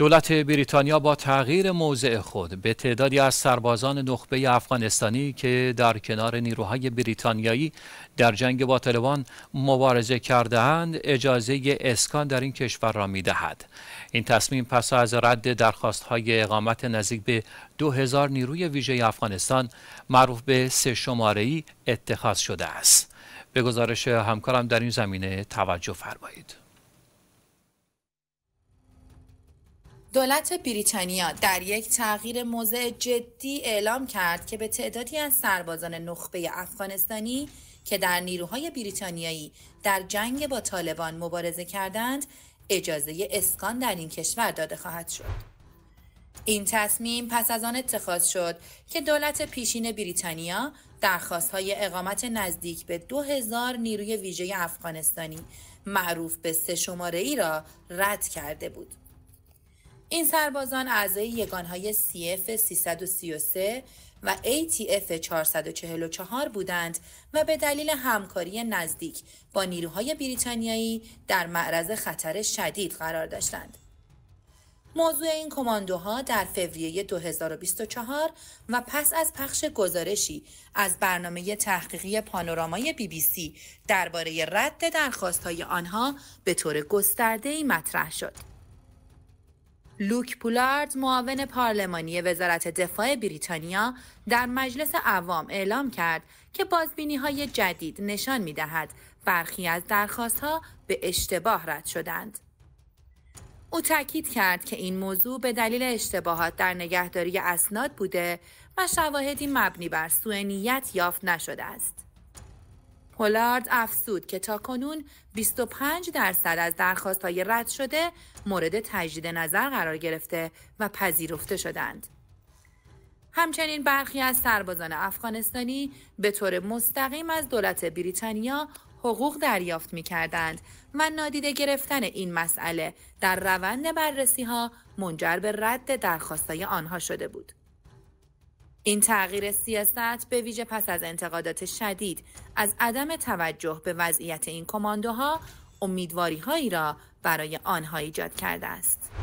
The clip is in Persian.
دولت بریتانیا با تغییر موضع خود به تعدادی از سربازان نخبه افغانستانی که در کنار نیروهای بریتانیایی در جنگ با طالبان مبارزه کردهاند اجازه اسکان در این کشور را میدهد. این تصمیم پس از رد درخواست های اقامت نزدیک به 2000 نیروی ویژه افغانستان معروف به سه شماره ای اتخاذ شده است. به گزارش همکارم در این زمینه توجه فرمایید. دولت بریتانیا در یک تغییر موضع جدی اعلام کرد که به تعدادی از سربازان نخبه افغانستانی که در نیروهای بریتانیایی در جنگ با طالبان مبارزه کردند اجازه اسکان در این کشور داده خواهد شد. این تصمیم پس از آن اتخاذ شد که دولت پیشین بریتانیا های اقامت نزدیک به 2000 نیروی ویژه افغانستانی معروف به سه شماره ای را رد کرده بود. این سربازان اعضای یگانهای CF 333 و ATF 444 بودند و به دلیل همکاری نزدیک با نیروهای بریتانیایی در معرض خطر شدید قرار داشتند. موضوع این کماندوها در فوریه 2024 و پس از پخش گزارشی از برنامه تحقیقی پانورامای بی بی سی درباره رد درخواست های آنها به طور گسترده ای مطرح شد. لوک پولارد معاون پارلمانی وزارت دفاع بریتانیا در مجلس عوام اعلام کرد که بازبینی های جدید نشان می دهد برخی از درخواست ها به اشتباه رد شدند. او تاکید کرد که این موضوع به دلیل اشتباهات در نگهداری اسناد بوده و شواهدی مبنی بر سوء نیت یافت نشده است. هولارد افزود که تا کنون 25 درصد از درخواست های رد شده مورد تجدید نظر قرار گرفته و پذیرفته شدند. همچنین برخی از سربازان افغانستانی به طور مستقیم از دولت بریتانیا حقوق دریافت می کردند و نادیده گرفتن این مسئله در روند بررسی ها منجر به رد های آنها شده بود. این تغییر سیاست به ویژه پس از انتقادات شدید از عدم توجه به وضعیت این کماندوها امیدواری هایی را برای آنها ایجاد کرده است.